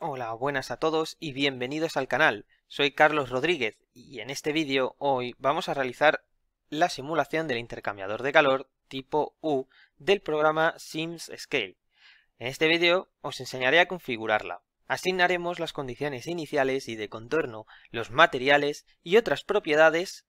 Hola, buenas a todos y bienvenidos al canal. Soy Carlos Rodríguez y en este vídeo hoy vamos a realizar la simulación del intercambiador de calor tipo U del programa Sims Scale. En este vídeo os enseñaré a configurarla. Asignaremos las condiciones iniciales y de contorno, los materiales y otras propiedades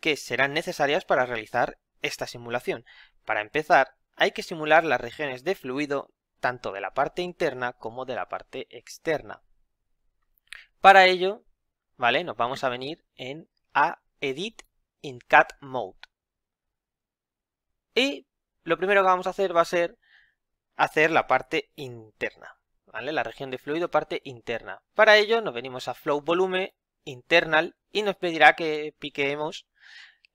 que serán necesarias para realizar esta simulación. Para empezar, hay que simular las regiones de fluido tanto de la parte interna como de la parte externa. Para ello, ¿vale? Nos vamos a venir en a Edit in Cat Mode. Y lo primero que vamos a hacer va a ser hacer la parte interna, ¿vale? La región de fluido, parte interna. Para ello nos venimos a Flow Volume, Internal, y nos pedirá que piqueemos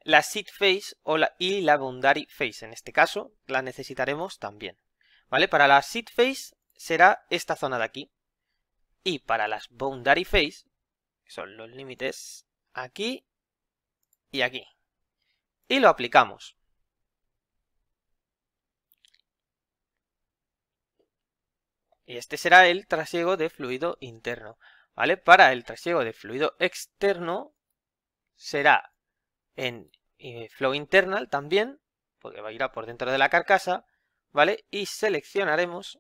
la Seed Face o la, y la Boundary Face. En este caso la necesitaremos también. ¿Vale? Para la seed Face será esta zona de aquí. Y para las boundary Face, que son los límites aquí y aquí. Y lo aplicamos. Y este será el trasiego de fluido interno. ¿Vale? Para el trasiego de fluido externo será en eh, flow internal también, porque va a ir por dentro de la carcasa, ¿vale? Y seleccionaremos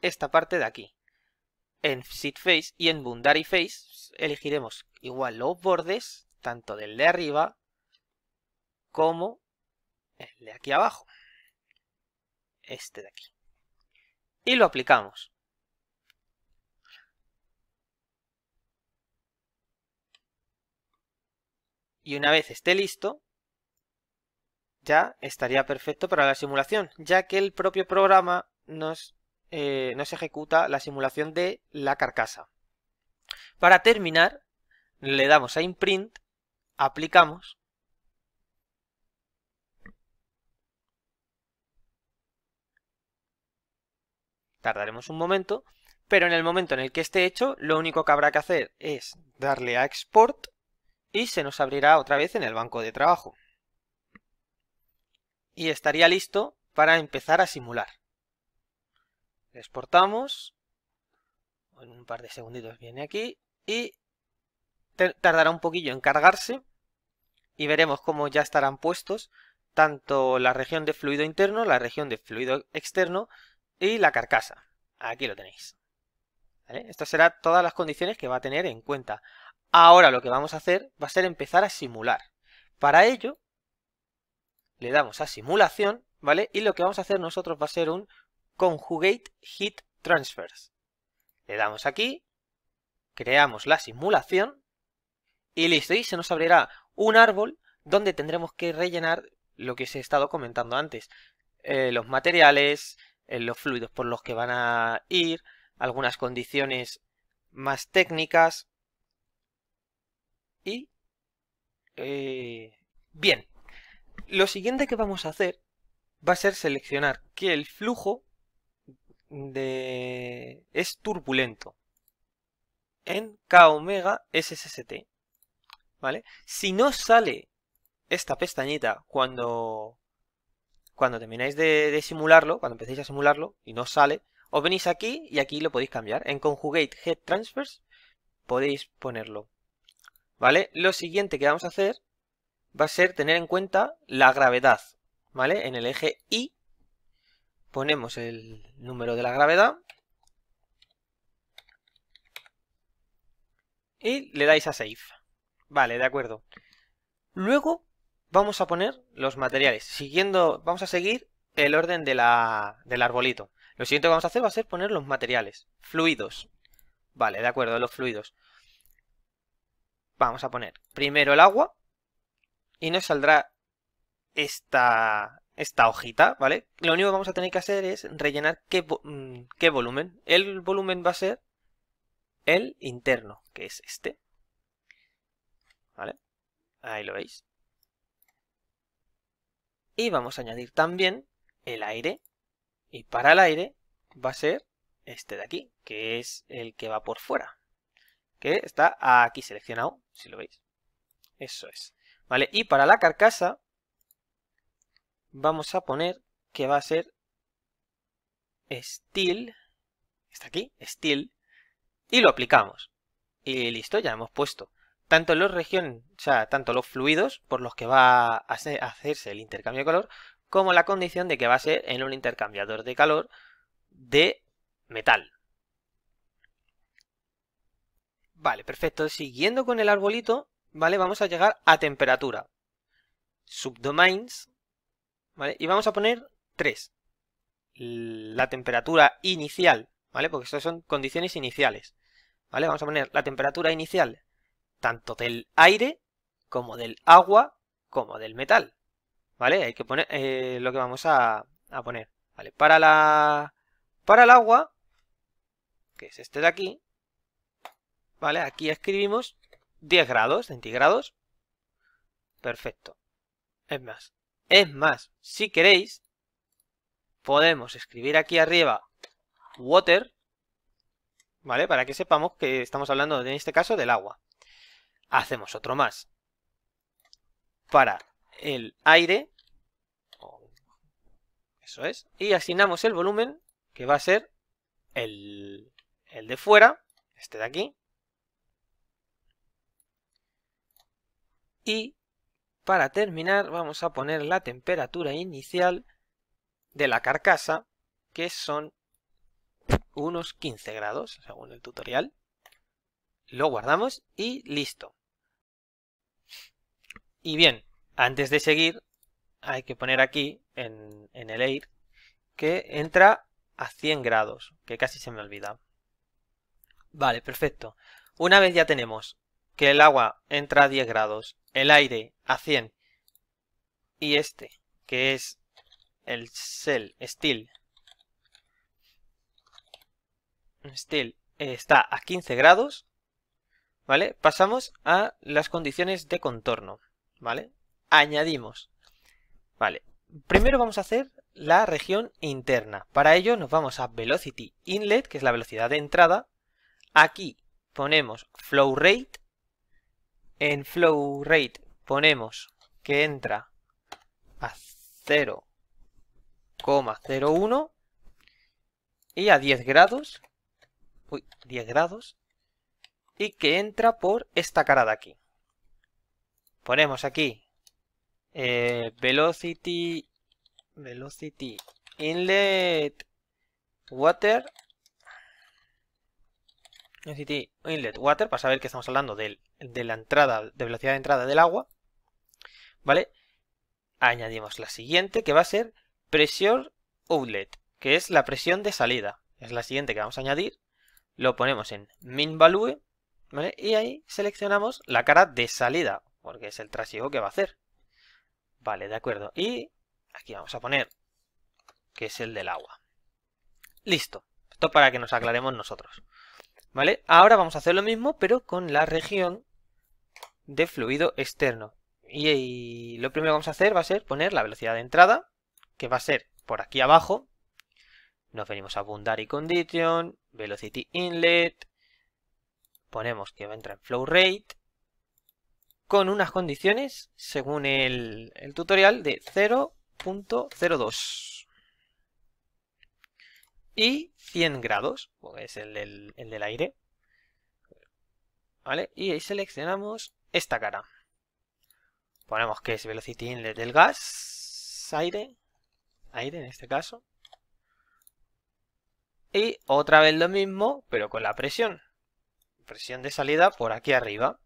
esta parte de aquí. En Seed Face y en Bundari Face elegiremos igual los bordes, tanto del de arriba como el de aquí abajo. Este de aquí. Y lo aplicamos. Y una vez esté listo, ya estaría perfecto para la simulación, ya que el propio programa nos, eh, nos ejecuta la simulación de la carcasa. Para terminar, le damos a Imprint, aplicamos, tardaremos un momento, pero en el momento en el que esté hecho, lo único que habrá que hacer es darle a Export y se nos abrirá otra vez en el banco de trabajo y estaría listo para empezar a simular. Exportamos, en un par de segunditos viene aquí y tardará un poquillo en cargarse y veremos cómo ya estarán puestos tanto la región de fluido interno, la región de fluido externo y la carcasa. Aquí lo tenéis. Estas serán todas las condiciones que va a tener en cuenta. Ahora lo que vamos a hacer va a ser empezar a simular. Para ello le damos a simulación, ¿vale? Y lo que vamos a hacer nosotros va a ser un conjugate heat transfers. Le damos aquí, creamos la simulación y listo, y se nos abrirá un árbol donde tendremos que rellenar lo que os he estado comentando antes. Eh, los materiales, eh, los fluidos por los que van a ir, algunas condiciones más técnicas y... Eh, bien, lo siguiente que vamos a hacer va a ser seleccionar que el flujo de... es turbulento en K omega SST. ¿Vale? Si no sale esta pestañita cuando, cuando termináis de, de, simularlo, cuando empecéis a simularlo y no sale, os venís aquí y aquí lo podéis cambiar. En Conjugate Head Transfers podéis ponerlo. ¿Vale? Lo siguiente que vamos a hacer va a ser tener en cuenta la gravedad, ¿vale? En el eje Y ponemos el número de la gravedad y le dais a Save. Vale, de acuerdo. Luego vamos a poner los materiales, siguiendo, vamos a seguir el orden del arbolito. Lo siguiente que vamos a hacer va a ser poner los materiales, fluidos. Vale, de acuerdo, los fluidos. Vamos a poner primero el agua, y nos saldrá esta, esta hojita, ¿vale? Lo único que vamos a tener que hacer es rellenar qué, mm, qué volumen. El volumen va a ser el interno, que es este. ¿Vale? Ahí lo veis. Y vamos a añadir también el aire. Y para el aire va a ser este de aquí, que es el que va por fuera. Que está aquí seleccionado, si lo veis. Eso es. ¿Vale? Y para la carcasa vamos a poner que va a ser steel, está aquí, steel, y lo aplicamos. Y listo, ya hemos puesto tanto los regiones, o tanto los fluidos por los que va a hacerse el intercambio de calor, como la condición de que va a ser en un intercambiador de calor de metal. Vale, perfecto. Siguiendo con el arbolito, ¿vale? Vamos a llegar a temperatura. Subdomains, ¿vale? Y vamos a poner 3. La temperatura inicial, ¿vale? Porque estas son condiciones iniciales, ¿vale? Vamos a poner la temperatura inicial tanto del aire como del agua como del metal, ¿vale? Hay que poner eh, lo que vamos a, poner, ¿vale? Para la... Para el agua, que es este de aquí, ¿vale? Aquí escribimos 10 grados centígrados. Perfecto. Es más, es más, si queréis, podemos escribir aquí arriba water, ¿vale? Para que sepamos que estamos hablando, en este caso, del agua. Hacemos otro más. Para el aire, eso es, y asignamos el volumen, que va a ser el, el de fuera, este de aquí, Y para terminar vamos a poner la temperatura inicial de la carcasa, que son unos 15 grados, según el tutorial. Lo guardamos y listo. Y bien, antes de seguir, hay que poner aquí, en, el air, que entra a 100 grados, que casi se me olvida. Vale, perfecto. Una vez ya tenemos que el agua entra a 10 grados el aire a 100 y este, que es el cell, steel, steel eh, está a 15 grados, ¿vale? Pasamos a las condiciones de contorno, ¿vale? Añadimos, ¿vale? Primero vamos a hacer la región interna. Para ello nos vamos a Velocity Inlet, que es la velocidad de entrada. Aquí ponemos Flow Rate en flow rate ponemos que entra a 0,01 y a 10 grados, uy, 10 grados, y que entra por esta cara de aquí. Ponemos aquí eh, velocity, velocity inlet water Inlet Water para saber que estamos hablando de, la entrada, de velocidad de entrada del agua. ¿Vale? Añadimos la siguiente que va a ser Pressure Outlet, que es la presión de salida. Es la siguiente que vamos a añadir. Lo ponemos en Min Value. Y ahí seleccionamos la cara de salida, porque es el trasiego que va a hacer. Vale, de acuerdo. Y aquí vamos a poner que es el del agua. Listo. Esto para que nos aclaremos nosotros. Ahora vamos a hacer lo mismo, pero con la región de fluido externo. Y, lo primero que vamos a hacer va a ser poner la velocidad de entrada, que va a ser por aquí abajo. Nos venimos a Boundary Condition, Velocity Inlet, ponemos que va a entrar en Flow Rate, con unas condiciones, según el tutorial, de 0.02 y 100 grados, porque es el del, aire. ¿Vale? Y ahí seleccionamos esta cara. Ponemos que es Velocity Inlet del gas, aire, aire en este caso. Y otra vez lo mismo, pero con la presión. Presión de salida por aquí arriba.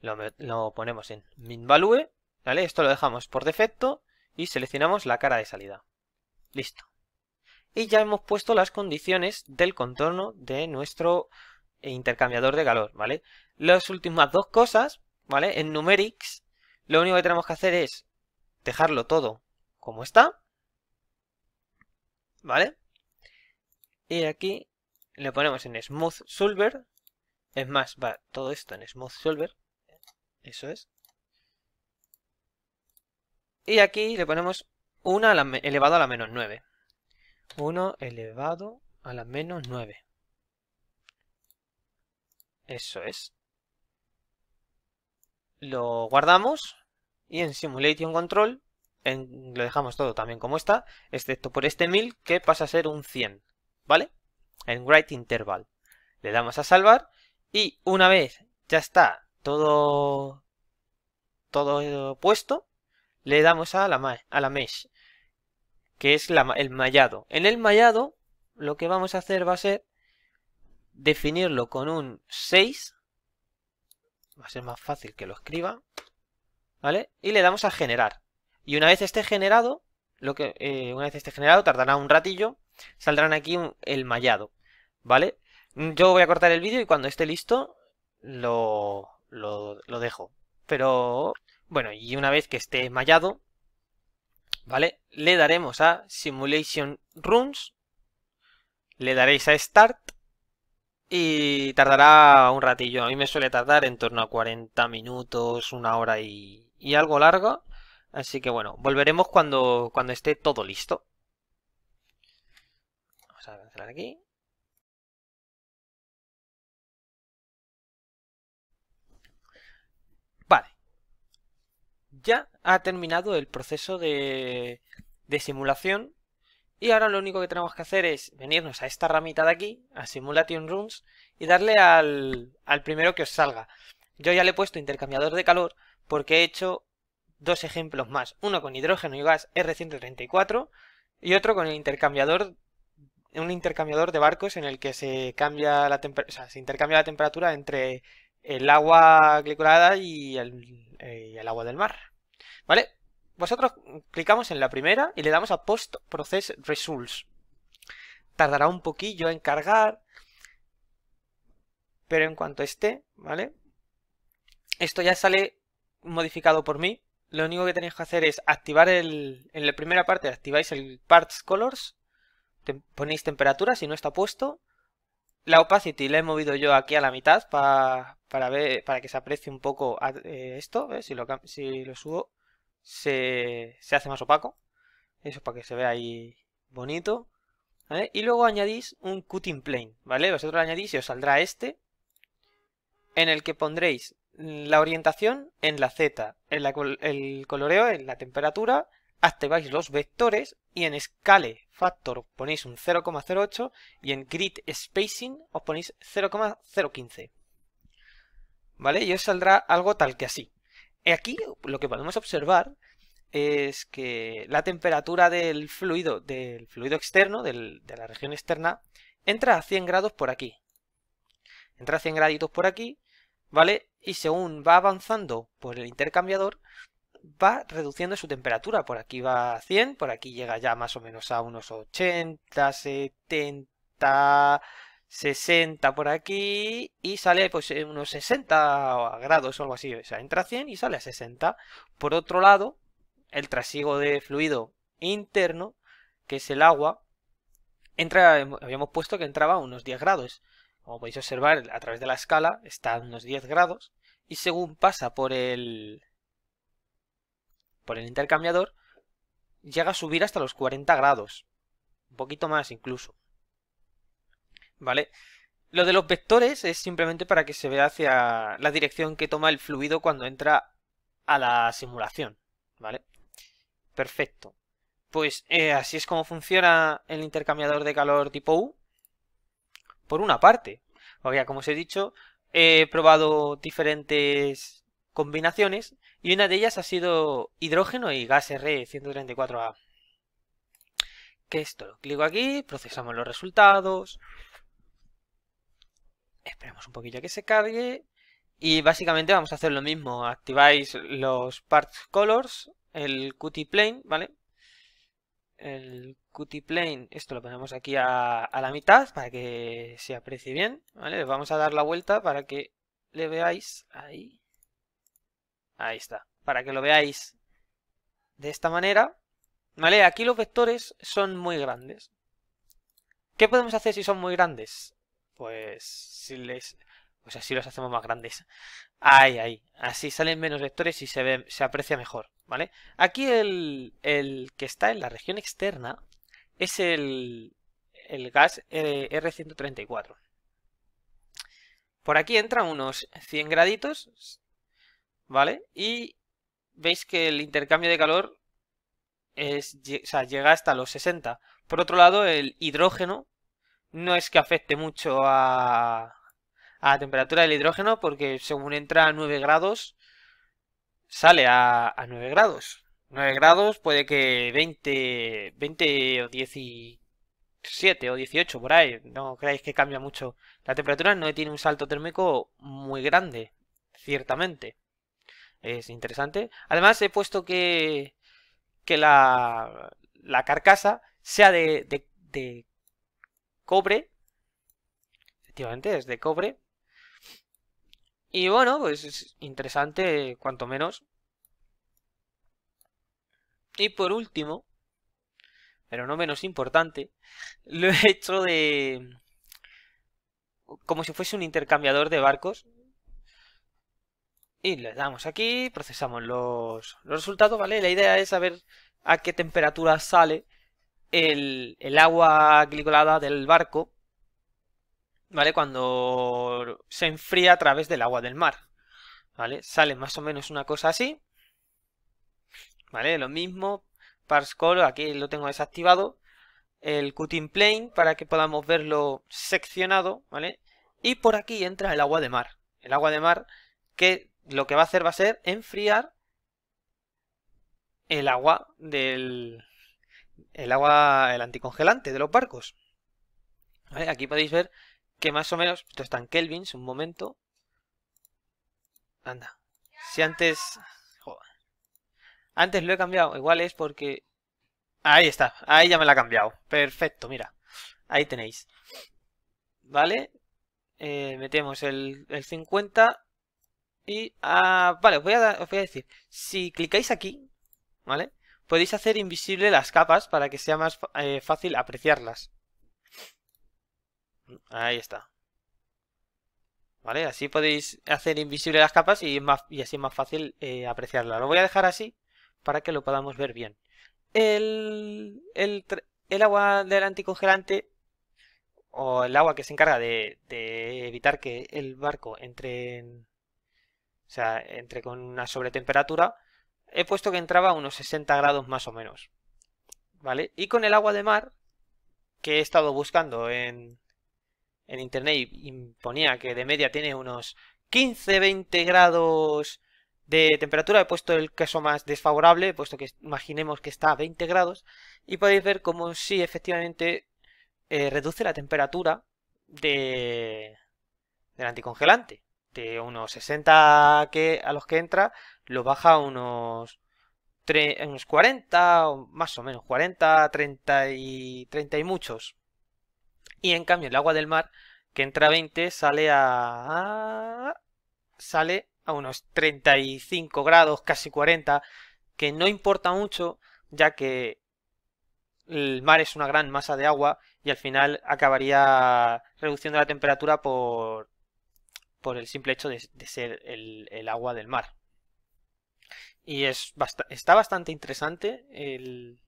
Lo, lo, ponemos en min value, ¿vale? Esto lo dejamos por defecto y seleccionamos la cara de salida. Listo y ya hemos puesto las condiciones del contorno de nuestro eh, intercambiador de calor, ¿vale? Las últimas dos cosas, ¿vale? En numerics, lo único que tenemos que hacer es dejarlo todo como está, ¿vale? Y aquí le ponemos en Smooth Solver, es más, va todo esto en Smooth Solver, eso es. Y aquí le ponemos 1 elevado a la menos 9, 1 elevado a la menos 9. Eso es. Lo guardamos y en Simulation Control lo dejamos todo también como está, excepto por este 1000 que pasa a ser un 100, ¿vale? En Write Interval. Le damos a salvar y una vez ya está todo, todo puesto, le damos a la, a la mesh que es el mallado. En el mallado lo que vamos a hacer va a ser definirlo con un 6. Va a ser más fácil que lo escriba. ¿Vale? Y le damos a generar. Y una vez esté generado, lo que, eh, una vez esté generado, tardará un ratillo, saldrán aquí el mallado. ¿Vale? Yo voy a cortar el vídeo y cuando esté listo lo, lo dejo. Pero bueno, y una vez que esté mallado, ¿vale? Le daremos a Simulation Runs, le daréis a Start y tardará un ratillo. A mí me suele tardar en torno a 40 minutos, una hora y, algo largo. Así que bueno, volveremos cuando, cuando esté todo listo. Vamos a cancelar aquí. ya ha terminado el proceso de, simulación y ahora lo único que tenemos que hacer es venirnos a esta ramita de aquí, a Simulation Rooms, y darle al, al, primero que os salga. Yo ya le he puesto intercambiador de calor porque he hecho dos ejemplos más. Uno con hidrógeno y gas R134 y otro con el intercambiador, un intercambiador de barcos en el que se, cambia la se intercambia la temperatura entre el agua glicolada eh, y el, agua del mar. ¿Vale? Vosotros clicamos en la primera y le damos a Post Process Results. Tardará un poquillo en cargar, pero en cuanto esté, ¿vale? Esto ya sale modificado por mí. Lo único que tenéis que hacer es activar el... En la primera parte activáis el Parts Colors, ponéis temperatura si no está puesto, la opacity la he movido yo aquí a la mitad para, ver para que se aprecie un poco eh, esto. si, lo, si lo subo, se, hace más opaco. Eso para que se vea ahí bonito. Y luego añadís un cutting plane, ¿vale? Vosotros lo añadís y os saldrá este, en el que pondréis la orientación en la Z, el coloreo en la temperatura activáis los vectores y en Scale Factor ponéis un 0,08 y en Grid Spacing os ponéis 0,015. ¿Vale? Y os saldrá algo tal que así. y Aquí lo que podemos observar es que la temperatura del fluido, del fluido externo, de la región externa, entra a 100 grados por aquí. Entra a 100 graditos por aquí, ¿vale? Y según va avanzando por el intercambiador, va reduciendo su temperatura. Por aquí va a 100, por aquí llega ya más o menos a unos 80, 70, 60 por aquí y sale pues unos 60 grados o algo así. O sea, entra a 100 y sale a 60. Por otro lado, el trasiego de fluido interno, que es el agua, entra, habíamos puesto que entraba a unos 10 grados. Como podéis observar, a través de la escala está a unos 10 grados y según pasa por el por el intercambiador, llega a subir hasta los 40 grados. Un poquito más incluso. ¿Vale? Lo de los vectores es simplemente para que se vea hacia la dirección que toma el fluido cuando entra a la simulación. ¿Vale? Perfecto. Pues eh, así es como funciona el intercambiador de calor tipo U. Por una parte. O como os he dicho, he probado diferentes combinaciones y una de ellas ha sido hidrógeno y gas R134A. Que esto lo clico aquí, procesamos los resultados. Esperemos un poquillo a que se cargue. Y básicamente vamos a hacer lo mismo. Activáis los parts colors, el cutie plane, ¿vale? El cutie plane, esto lo ponemos aquí a, a la mitad para que se aprecie bien, ¿vale? vamos a dar la vuelta para que le veáis ahí. Ahí está, para que lo veáis de esta manera. ¿Vale? Aquí los vectores son muy grandes. ¿Qué podemos hacer si son muy grandes? Pues si les... Pues así los hacemos más grandes. Ahí, ahí. Así salen menos vectores y se, ve, se aprecia mejor, ¿vale? Aquí el, el que está en la región externa es el, el gas eh, R134. Por aquí entran unos 100 graditos, ¿vale? Y veis que el intercambio de calor es, llega hasta los 60. Por otro lado, el hidrógeno no es que afecte mucho a, a la temperatura del hidrógeno porque según entra a 9 grados, sale a, 9 grados. 9 grados puede que 20, 20 o 17 o 18 por ahí. No creáis que cambia mucho. La temperatura no tiene un salto térmico muy grande, ciertamente es interesante. Además he puesto que, la, la carcasa sea de, de, de cobre. Efectivamente, es de cobre. Y bueno, pues es interesante cuanto menos. Y por último, pero no menos importante, lo he hecho de... como si fuese un intercambiador de barcos. Y le damos aquí, procesamos los, resultados, ¿vale? La idea es saber a qué temperatura sale el, el agua glicolada del barco, ¿vale? Cuando se enfría a través del agua del mar, ¿vale? Sale más o menos una cosa así, ¿vale? Lo mismo, parse aquí lo tengo desactivado, el cutting plane para que podamos verlo seccionado, ¿vale? Y por aquí entra el agua de mar, el agua de mar que lo que va a hacer va a ser enfriar el agua del el agua el anticongelante de los barcos aquí podéis ver que más o menos esto está en kelvins un momento anda si antes antes lo he cambiado igual es porque ahí está ahí ya me la ha cambiado perfecto mira ahí tenéis vale eh, metemos el, el 50 y, ah, vale, os voy, a, voy a decir, si clicáis aquí, ¿vale? Podéis hacer invisible las capas para que sea más eh, fácil apreciarlas. Ahí está. ¿Vale? Así podéis hacer invisible las capas y, más, y así es más fácil eh, apreciarlas. Lo voy a dejar así para que lo podamos ver bien. El, el, el, agua del anticongelante o el agua que se encarga de, de evitar que el barco entre en, o sea, entre con una sobretemperatura, he puesto que entraba a unos 60 grados más o menos. ¿Vale? Y con el agua de mar, que he estado buscando en, internet y ponía que de media tiene unos 15-20 grados de temperatura, he puesto el caso más desfavorable, puesto que imaginemos que está a 20 grados, y podéis ver cómo sí, efectivamente eh, reduce la temperatura de, del anticongelante de este, unos 60 que, a los que entra, lo baja a unos, 40, más o menos 40, 30 y, 30 y muchos. Y en cambio el agua del mar, que entra a 20, sale a... sale a unos 35 grados, casi 40, que no importa mucho, ya que el mar es una gran masa de agua y al final acabaría reduciendo la temperatura por por el simple hecho de, ser el, agua del mar. Y es está bastante interesante el,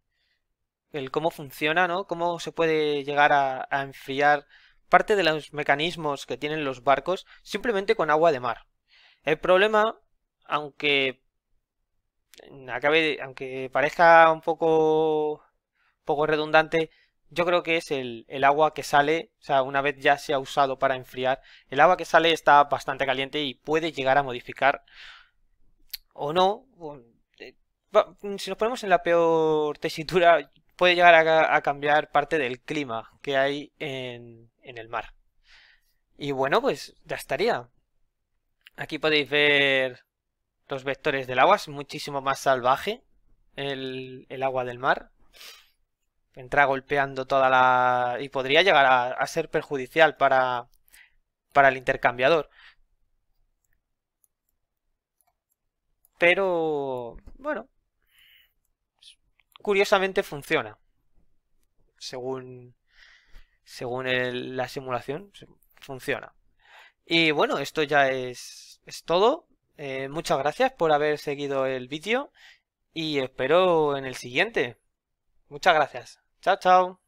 cómo funciona, ¿no? Cómo se puede llegar a, enfriar parte de los mecanismos que tienen los barcos simplemente con agua de mar. El problema, aunque acabe, aunque parezca un poco, poco redundante, yo creo que es el, agua que sale, o sea, una vez ya se ha usado para enfriar, el agua que sale está bastante caliente y puede llegar a modificar o no. Eh, mm, si nos ponemos en la peor tesitura, puede llegar a, cambiar parte del clima que hay en, el mar. Y bueno, pues ya estaría. Aquí podéis ver los vectores del agua, es muchísimo más salvaje el agua del mar entra golpeando toda la... y podría llegar a, ser perjudicial para, para el intercambiador. Pero, bueno, curiosamente funciona. Según, según la simulación, funciona. Y bueno, esto ya es, es todo. Eh, muchas gracias por haber seguido el vídeo y espero en el siguiente. Muchas gracias. Chao, chao.